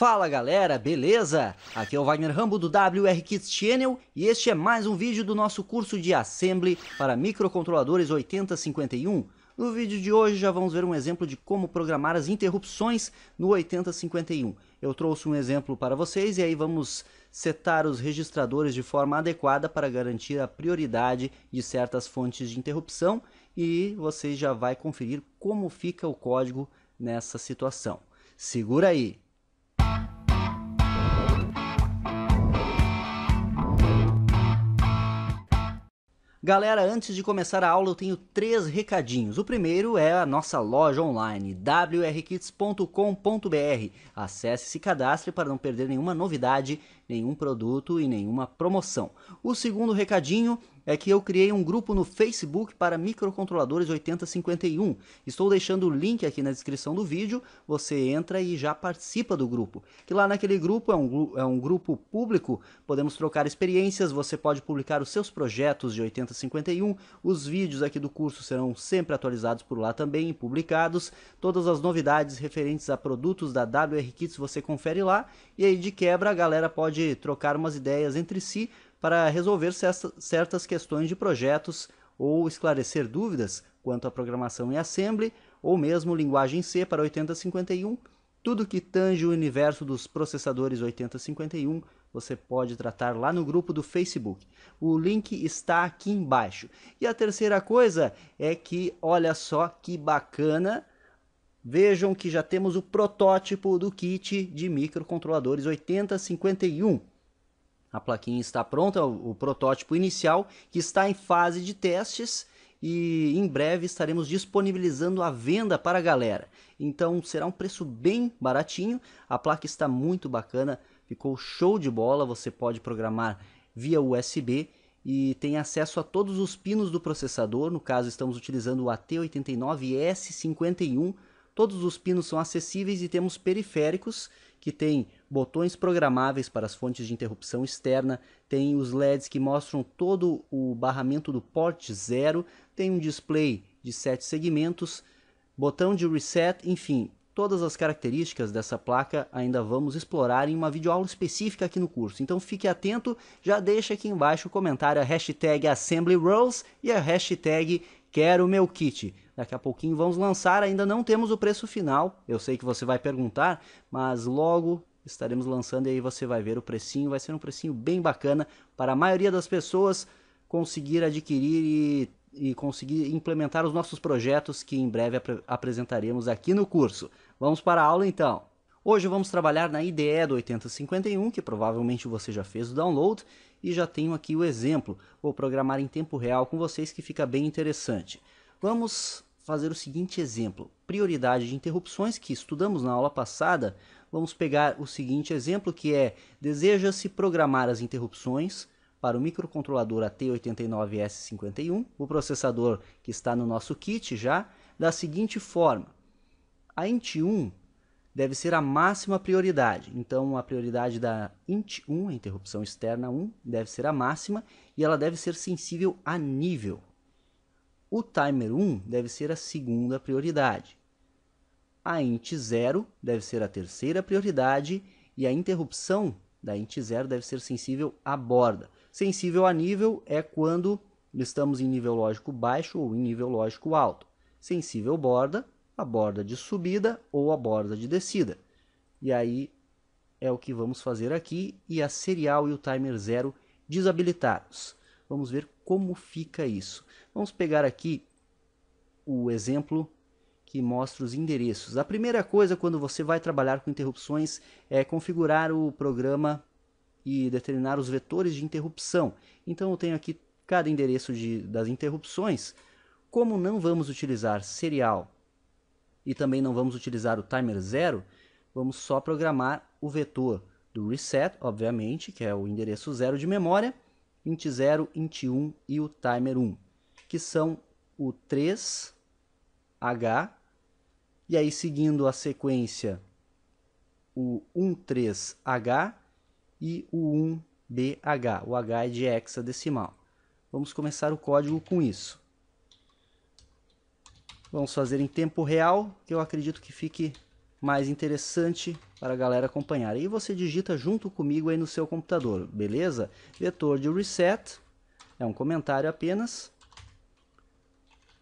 Fala galera, beleza? Aqui é o Wagner Rambo do WR Kids Channel e este é mais um vídeo do nosso curso de Assembly para microcontroladores 8051. No vídeo de hoje já vamos ver um exemplo de como programar as interrupções no 8051. Eu trouxe um exemplo para vocês e aí vamos setar os registradores de forma adequada para garantir a prioridade de certas fontes de interrupção e vocês já vai conferir como fica o código nessa situação. Segura aí! Galera, antes de começar a aula eu tenho três recadinhos. O primeiro é a nossa loja online, wrkits.com.br. Acesse e se cadastre para não perder nenhuma novidade, nenhum produto e nenhuma promoção. O segundo recadinho é que eu criei um grupo no Facebook para microcontroladores 8051. Estou deixando o link aqui na descrição do vídeo, você entra e já participa do grupo. Que lá naquele grupo é um, é um grupo público, podemos trocar experiências, você pode publicar os seus projetos de 8051, os vídeos aqui do curso serão sempre atualizados por lá também publicados. Todas as novidades referentes a produtos da WR Kits você confere lá e aí de quebra a galera pode trocar umas ideias entre si para resolver certas questões de projetos ou esclarecer dúvidas quanto à programação em Assembly ou mesmo linguagem C para 8051. Tudo que tange o universo dos processadores 8051 você pode tratar lá no grupo do Facebook. O link está aqui embaixo. E a terceira coisa é que, olha só que bacana, vejam que já temos o protótipo do kit de microcontroladores 8051. A plaquinha está pronta, é o protótipo inicial, que está em fase de testes e em breve estaremos disponibilizando a venda para a galera. Então será um preço bem baratinho. A placa está muito bacana, ficou show de bola. Você pode programar via USB e tem acesso a todos os pinos do processador. No caso, estamos utilizando o AT89S51. Todos os pinos são acessíveis e temos periféricos que tem botões programáveis para as fontes de interrupção externa, tem os LEDs que mostram todo o barramento do porte zero, tem um display de 7 segmentos, botão de reset, enfim, todas as características dessa placa ainda vamos explorar em uma videoaula específica aqui no curso. Então fique atento, já deixa aqui embaixo o comentário a hashtag Assembly e a hashtag Quero o meu kit. Daqui a pouquinho vamos lançar, ainda não temos o preço final. Eu sei que você vai perguntar, mas logo estaremos lançando e aí você vai ver o precinho. Vai ser um precinho bem bacana para a maioria das pessoas conseguir adquirir e, e conseguir implementar os nossos projetos que em breve ap apresentaremos aqui no curso. Vamos para a aula então. Hoje vamos trabalhar na IDE do 8051, que provavelmente você já fez o download, e já tenho aqui o exemplo. Vou programar em tempo real com vocês que fica bem interessante. Vamos fazer o seguinte exemplo. Prioridade de interrupções que estudamos na aula passada, vamos pegar o seguinte exemplo que é deseja-se programar as interrupções para o microcontrolador AT89S51, o processador que está no nosso kit já, da seguinte forma. A INT1 deve ser a máxima prioridade. Então, a prioridade da INT1, a interrupção externa 1, deve ser a máxima e ela deve ser sensível a nível. O timer 1 deve ser a segunda prioridade. A int 0 deve ser a terceira prioridade e a interrupção da int 0 deve ser sensível à borda. Sensível a nível é quando estamos em nível lógico baixo ou em nível lógico alto. Sensível borda a borda de subida ou a borda de descida. E aí é o que vamos fazer aqui e a serial e o timer zero desabilitados. Vamos ver como fica isso. Vamos pegar aqui o exemplo que mostra os endereços. A primeira coisa quando você vai trabalhar com interrupções é configurar o programa e determinar os vetores de interrupção. Então eu tenho aqui cada endereço de, das interrupções. Como não vamos utilizar serial e também não vamos utilizar o timer zero, vamos só programar o vetor do reset, obviamente, que é o endereço zero de memória, int 0, int 1 e o timer 1, que são o 3h, e aí seguindo a sequência o 13h e o 1bh, o h é de hexadecimal. Vamos começar o código com isso. Vamos fazer em tempo real, que eu acredito que fique mais interessante para a galera acompanhar. E você digita junto comigo aí no seu computador, beleza? Vetor de reset, é um comentário apenas.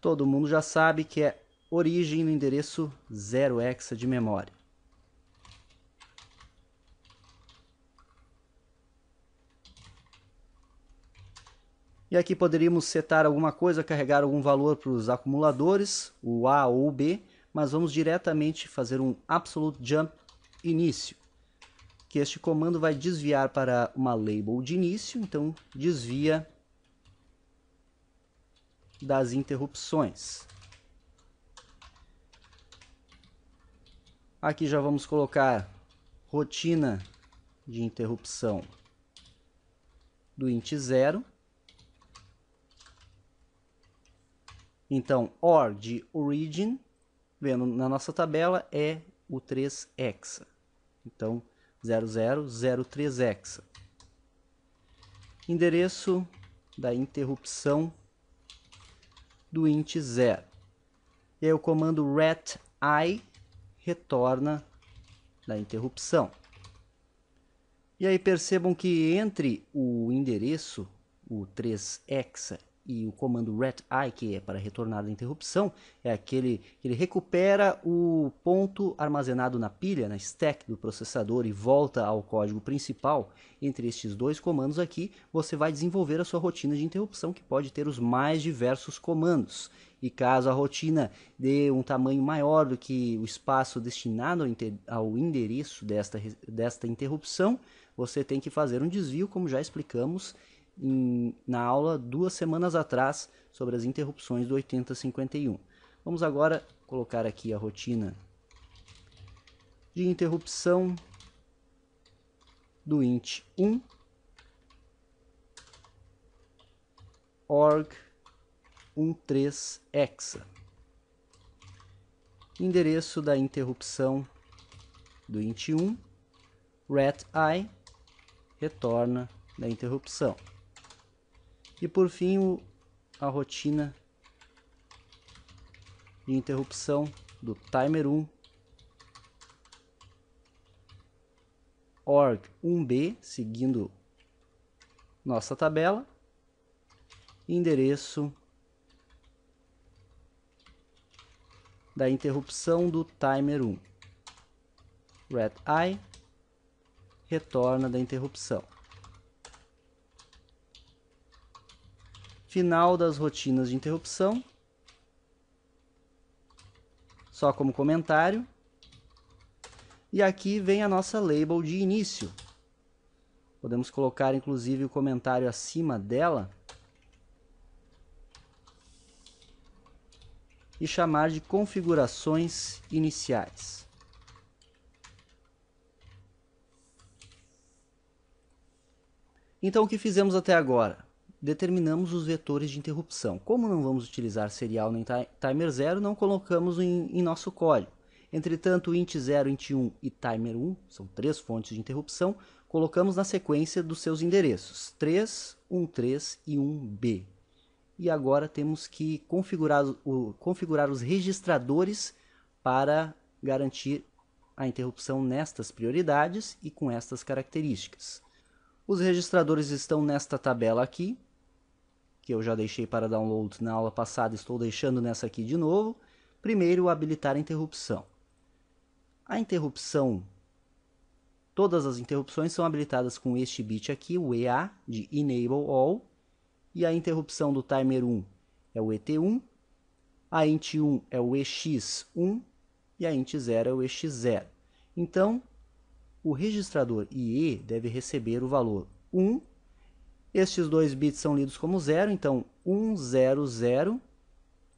Todo mundo já sabe que é origem no endereço 0 hexa de memória. E aqui poderíamos setar alguma coisa, carregar algum valor para os acumuladores, o A ou o B, mas vamos diretamente fazer um absolute jump início, que este comando vai desviar para uma label de início, então desvia das interrupções. Aqui já vamos colocar rotina de interrupção do int 0 Então, OR de origin, vendo na nossa tabela, é o 3-hexa. Então, 0003-hexa. Endereço da interrupção do int 0. E aí o comando ret i retorna da interrupção. E aí percebam que entre o endereço, o 3-hexa, e o comando ret i, que é para retornar da interrupção, é aquele que ele recupera o ponto armazenado na pilha, na stack do processador e volta ao código principal. Entre estes dois comandos aqui, você vai desenvolver a sua rotina de interrupção, que pode ter os mais diversos comandos. E caso a rotina dê um tamanho maior do que o espaço destinado ao endereço desta, desta interrupção, você tem que fazer um desvio, como já explicamos, em, na aula duas semanas atrás sobre as interrupções do 8051. Vamos agora colocar aqui a rotina de interrupção do int 1 org 13 hexa. Endereço da interrupção do int 1 ret i retorna da interrupção. E por fim, o, a rotina de interrupção do timer 1 org 1b, seguindo nossa tabela, endereço da interrupção do timer 1. Red i retorna da interrupção. final das rotinas de interrupção, só como comentário. E aqui vem a nossa label de início. Podemos colocar inclusive o comentário acima dela e chamar de configurações iniciais. Então, o que fizemos até agora? determinamos os vetores de interrupção. Como não vamos utilizar serial nem timer 0, não colocamos em, em nosso código. Entretanto, int 0, int 1 e timer 1, são três fontes de interrupção, colocamos na sequência dos seus endereços, 3, 1, 3 e 1b. E agora temos que configurar, o, configurar os registradores para garantir a interrupção nestas prioridades e com estas características. Os registradores estão nesta tabela aqui, que eu já deixei para download na aula passada, estou deixando nessa aqui de novo. Primeiro, habilitar a interrupção. A interrupção, todas as interrupções são habilitadas com este bit aqui, o EA, de Enable All, e a interrupção do timer 1 é o ET1, a int 1 é o EX1 e a int 0 é o EX0. Então, o registrador IE deve receber o valor 1 estes dois bits são lidos como zero, então 1, 0, 0,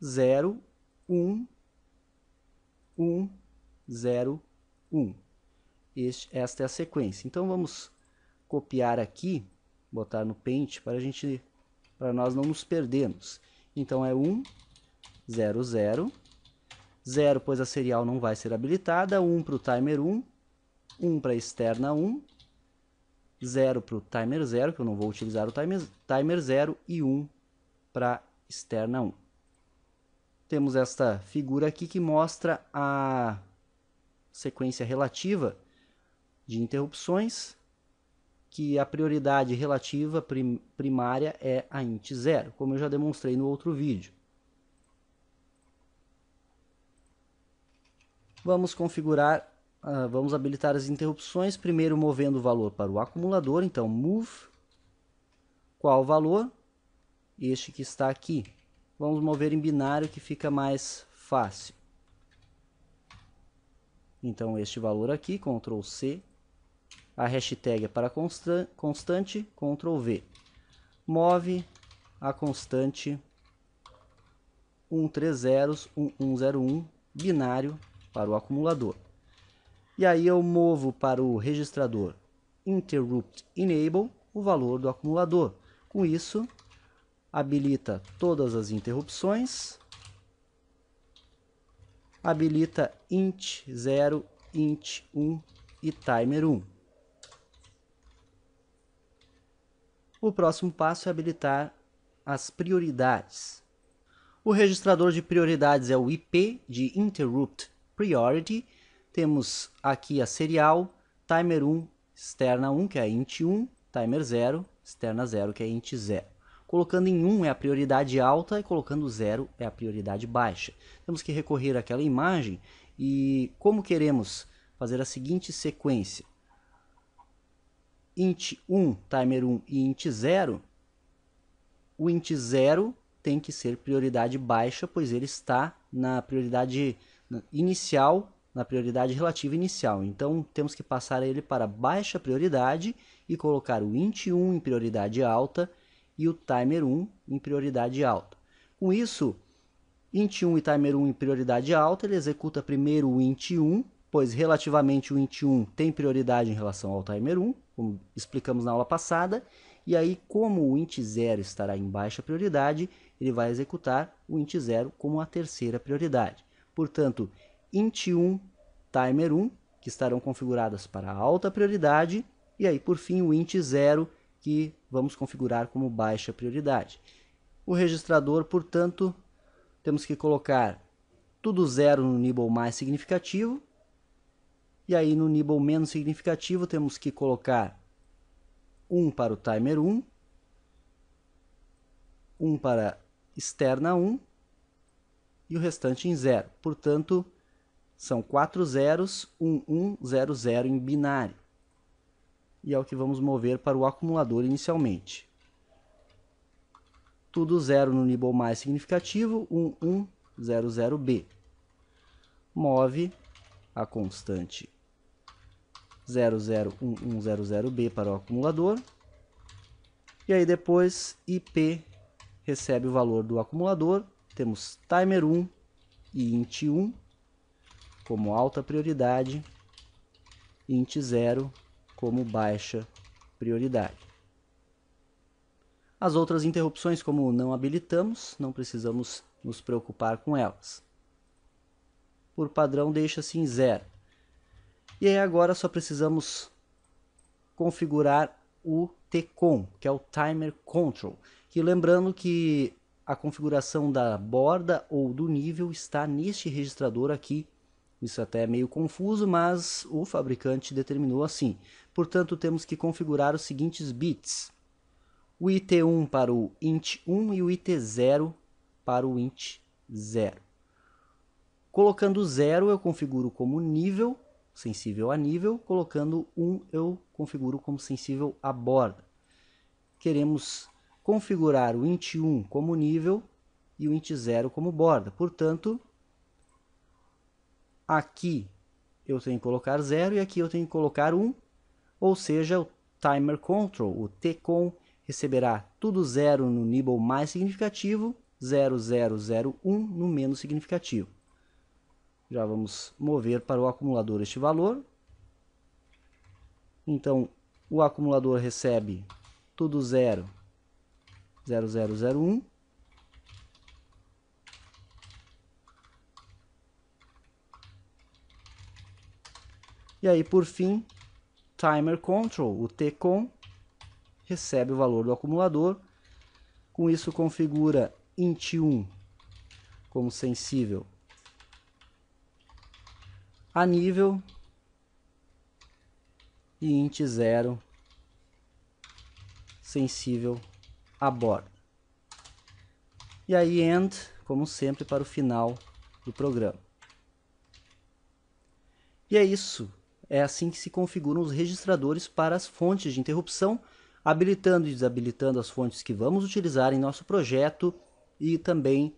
0, 1, 1, 0, 1. esta é a sequência. Então vamos copiar aqui, botar no Paint para a gente para nós não nos perdermos. Então é 1 0 0 0, pois a serial não vai ser habilitada, 1 para o timer 1, 1 para a externa 1 0 para o timer 0, que eu não vou utilizar o timer, timer 0, e 1 um para externa 1. Temos esta figura aqui que mostra a sequência relativa de interrupções, que a prioridade relativa prim primária é a int 0, como eu já demonstrei no outro vídeo. Vamos configurar ah, vamos habilitar as interrupções, primeiro movendo o valor para o acumulador, então move, qual valor? Este que está aqui. Vamos mover em binário que fica mais fácil. Então este valor aqui, Ctrl C, a hashtag é para consta constante, Ctrl V. Move a constante 130101 binário para o acumulador. E aí eu movo para o registrador interrupt enable o valor do acumulador. Com isso, habilita todas as interrupções, habilita int 0, int 1 e timer 1. O próximo passo é habilitar as prioridades. O registrador de prioridades é o IP de Interrupt Priority, temos aqui a serial, timer 1, externa 1, que é int 1, timer 0, externa 0, que é int 0. Colocando em 1 é a prioridade alta e colocando 0 é a prioridade baixa. Temos que recorrer àquela imagem e como queremos fazer a seguinte sequência. Int 1, timer 1 e int 0, o int 0 tem que ser prioridade baixa, pois ele está na prioridade inicial na prioridade relativa inicial. Então, temos que passar ele para baixa prioridade e colocar o int 1 em prioridade alta e o timer 1 em prioridade alta. Com isso, int 1 e timer 1 em prioridade alta, ele executa primeiro o int 1, pois relativamente o int 1 tem prioridade em relação ao timer 1, como explicamos na aula passada, e aí como o int 0 estará em baixa prioridade, ele vai executar o int 0 como a terceira prioridade. Portanto, int1 timer 1, que estarão configuradas para alta prioridade, e aí por fim o int0, que vamos configurar como baixa prioridade. O registrador, portanto, temos que colocar tudo zero no nibble mais significativo, e aí no nibble menos significativo temos que colocar 1 para o timer 1, 1 para externa 1 e o restante em 0. Portanto, são quatro zeros, um, um, zero, zero em binário. E é o que vamos mover para o acumulador inicialmente. Tudo zero no nível mais significativo, 1100B. Move a constante zero b para o acumulador. E aí depois IP recebe o valor do acumulador. Temos timer1 e int1 como alta prioridade, int 0 como baixa prioridade. As outras interrupções, como não habilitamos, não precisamos nos preocupar com elas. Por padrão, deixa-se em 0. E aí agora só precisamos configurar o TCON, que é o Timer Control, que lembrando que a configuração da borda ou do nível está neste registrador aqui isso até é meio confuso, mas o fabricante determinou assim. Portanto, temos que configurar os seguintes bits: o IT1 para o int1 e o IT0 para o int0. Colocando 0 eu configuro como nível, sensível a nível, colocando 1 um, eu configuro como sensível a borda. Queremos configurar o int1 como nível e o int0 como borda. Portanto, Aqui eu tenho que colocar 0 e aqui eu tenho que colocar 1, um, ou seja, o timer control, o tcon, receberá tudo 0 no nível mais significativo, 0001 no menos significativo. Já vamos mover para o acumulador este valor. Então, o acumulador recebe tudo 0, 0001 E aí, por fim, timer control, o tcon, recebe o valor do acumulador. Com isso, configura int1 como sensível a nível e int0 sensível a borda. E aí end, como sempre, para o final do programa. E é isso. É assim que se configuram os registradores para as fontes de interrupção, habilitando e desabilitando as fontes que vamos utilizar em nosso projeto e também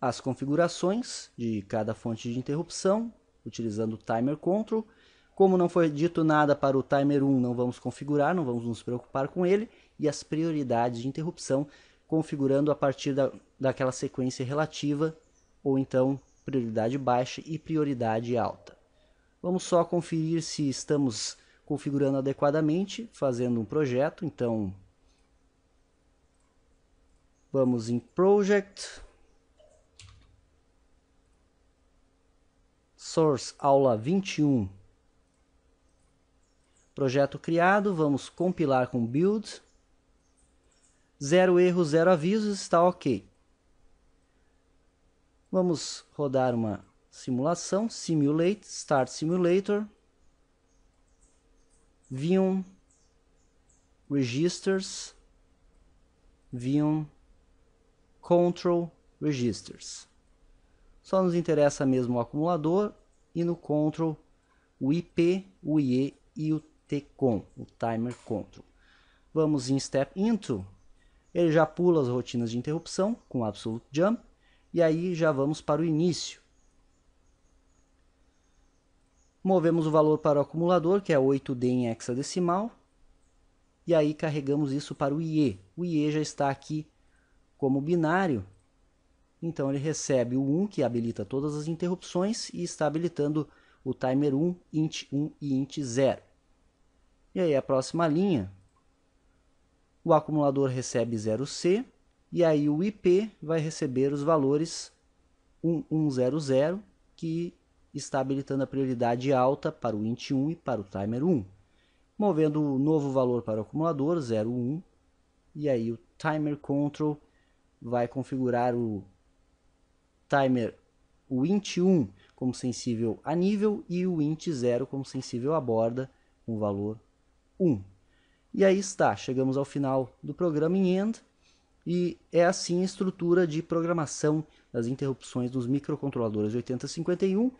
as configurações de cada fonte de interrupção, utilizando o timer control. Como não foi dito nada para o timer 1, não vamos configurar, não vamos nos preocupar com ele, e as prioridades de interrupção, configurando a partir da, daquela sequência relativa, ou então prioridade baixa e prioridade alta. Vamos só conferir se estamos configurando adequadamente, fazendo um projeto. Então, vamos em Project, Source Aula 21, projeto criado, vamos compilar com Build, zero erros, zero avisos, está ok. Vamos rodar uma simulação, simulate, start simulator, view, registers, view, control, registers. Só nos interessa mesmo o acumulador e no control o IP, o IE e o TCON, o timer control. Vamos em step into, ele já pula as rotinas de interrupção com absolute jump e aí já vamos para o início. Movemos o valor para o acumulador, que é 8D em hexadecimal. E aí carregamos isso para o IE. O IE já está aqui como binário. Então ele recebe o 1, que habilita todas as interrupções, e está habilitando o timer 1, int 1 e int 0. E aí a próxima linha, o acumulador recebe 0C, e aí o IP vai receber os valores 1100, que está habilitando a prioridade alta para o int 1 e para o timer 1, movendo o novo valor para o acumulador 01 e aí o timer control vai configurar o timer o int 1 como sensível a nível e o int 0 como sensível à borda com o valor 1. E aí está, chegamos ao final do programa em end e é assim a estrutura de programação das interrupções dos microcontroladores de 8051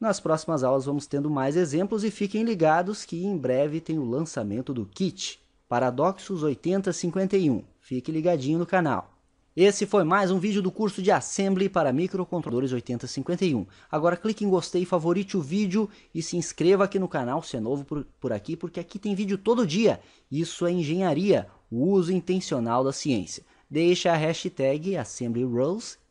nas próximas aulas vamos tendo mais exemplos e fiquem ligados que em breve tem o lançamento do kit Paradoxos 8051. Fique ligadinho no canal. Esse foi mais um vídeo do curso de Assembly para microcontroladores 8051. Agora clique em gostei, favorite o vídeo e se inscreva aqui no canal se é novo por, por aqui, porque aqui tem vídeo todo dia. Isso é engenharia, o uso intencional da ciência. Deixe a hashtag Assembly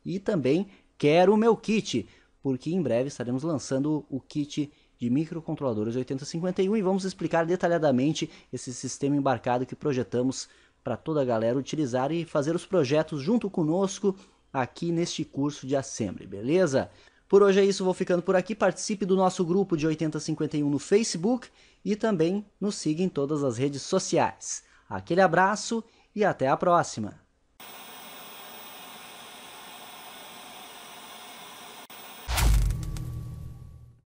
e também quero o meu kit porque em breve estaremos lançando o kit de microcontroladores 8051 e vamos explicar detalhadamente esse sistema embarcado que projetamos para toda a galera utilizar e fazer os projetos junto conosco aqui neste curso de Assembly, beleza? Por hoje é isso, vou ficando por aqui. Participe do nosso grupo de 8051 no Facebook e também nos siga em todas as redes sociais. Aquele abraço e até a próxima!